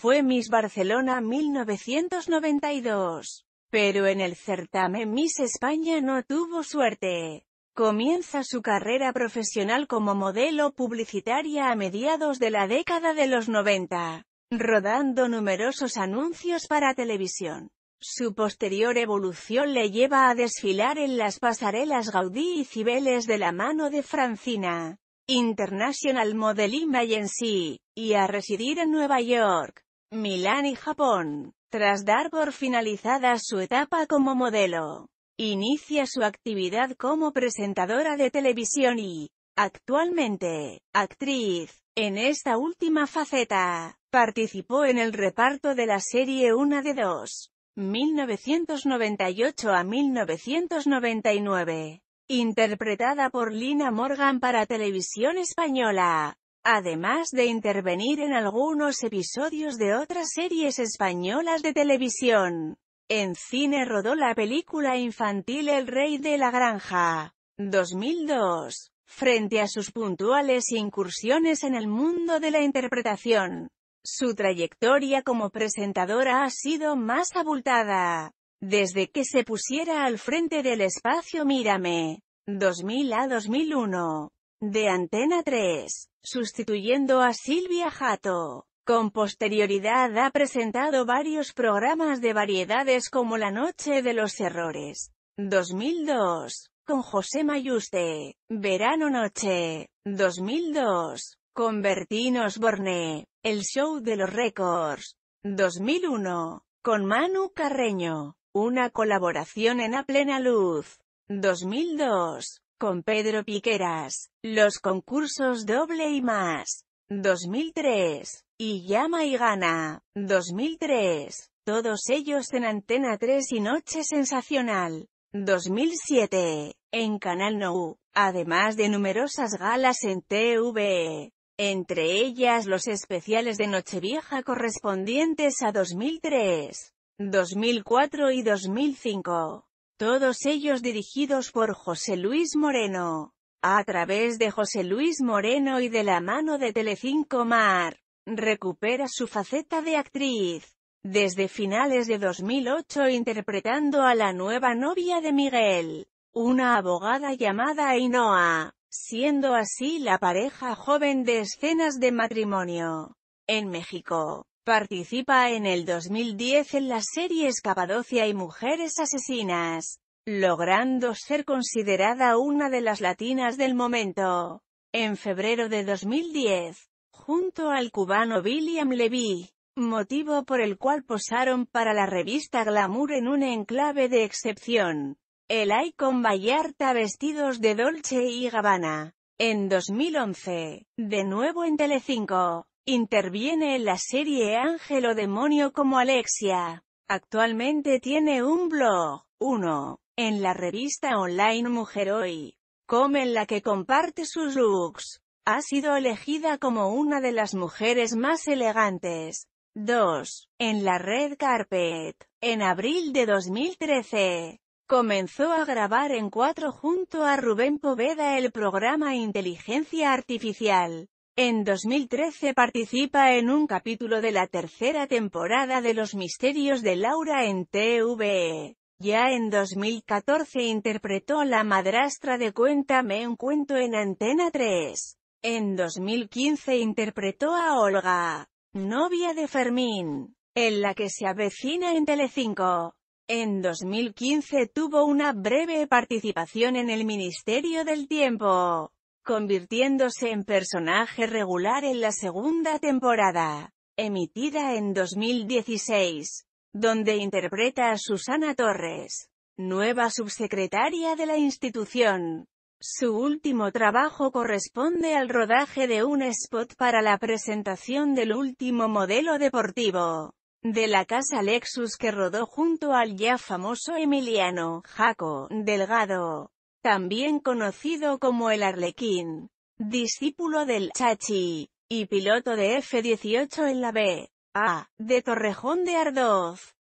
fue Miss Barcelona 1992. Pero en el certamen Miss España no tuvo suerte. Comienza su carrera profesional como modelo publicitaria a mediados de la década de los 90, rodando numerosos anuncios para televisión. Su posterior evolución le lleva a desfilar en las pasarelas Gaudí y Cibeles de la mano de Francina, International Modeling Agency, y a residir en Nueva York. Milán y Japón. Tras dar por finalizada su etapa como modelo, inicia su actividad como presentadora de televisión y, actualmente, actriz. En esta última faceta, participó en el reparto de la serie Una de Dos, 1998 a 1999, interpretada por Lina Morgan para Televisión Española además de intervenir en algunos episodios de otras series españolas de televisión. En cine rodó la película infantil El Rey de la Granja, 2002, frente a sus puntuales incursiones en el mundo de la interpretación. Su trayectoria como presentadora ha sido más abultada. Desde que se pusiera al frente del espacio Mírame, 2000 a 2001, de Antena 3, sustituyendo a Silvia Jato. Con posterioridad ha presentado varios programas de variedades como La Noche de los Errores, 2002, con José Mayuste, Verano Noche, 2002, con Bertín Osborne, El Show de los Récords, 2001, con Manu Carreño, una colaboración en A Plena Luz, 2002, con Pedro Piqueras, los concursos doble y más. 2003. Y llama y gana. 2003. Todos ellos en Antena 3 y Noche Sensacional. 2007. En Canal Nou. Además de numerosas galas en TV entre ellas los especiales de Nochevieja correspondientes a 2003, 2004 y 2005. Todos ellos dirigidos por José Luis Moreno. A través de José Luis Moreno y de la mano de Telecinco Mar, recupera su faceta de actriz. Desde finales de 2008 interpretando a la nueva novia de Miguel, una abogada llamada Ainoa, siendo así la pareja joven de escenas de matrimonio en México. Participa en el 2010 en la serie Capadocia y Mujeres Asesinas, logrando ser considerada una de las latinas del momento. En febrero de 2010, junto al cubano William Levy, motivo por el cual posaron para la revista Glamour en un enclave de excepción. El Icon Vallarta vestidos de Dolce y Gabbana. En 2011, de nuevo en Telecinco, Interviene en la serie Ángel o Demonio como Alexia. Actualmente tiene un blog, 1. en la revista online Mujer Hoy, com en la que comparte sus looks. Ha sido elegida como una de las mujeres más elegantes. 2. En la red Carpet. En abril de 2013. Comenzó a grabar en 4 junto a Rubén Poveda el programa Inteligencia Artificial, en 2013 participa en un capítulo de la tercera temporada de Los Misterios de Laura en TV. Ya en 2014 interpretó la madrastra de Cuéntame un cuento en Antena 3. En 2015 interpretó a Olga, novia de Fermín, en la que se avecina en Telecinco. En 2015 tuvo una breve participación en el Ministerio del Tiempo convirtiéndose en personaje regular en la segunda temporada, emitida en 2016, donde interpreta a Susana Torres, nueva subsecretaria de la institución. Su último trabajo corresponde al rodaje de un spot para la presentación del último modelo deportivo de la casa Lexus que rodó junto al ya famoso Emiliano Jaco Delgado también conocido como el Arlequín, discípulo del Chachi, y piloto de F-18 en la B. A, de Torrejón de Ardoz.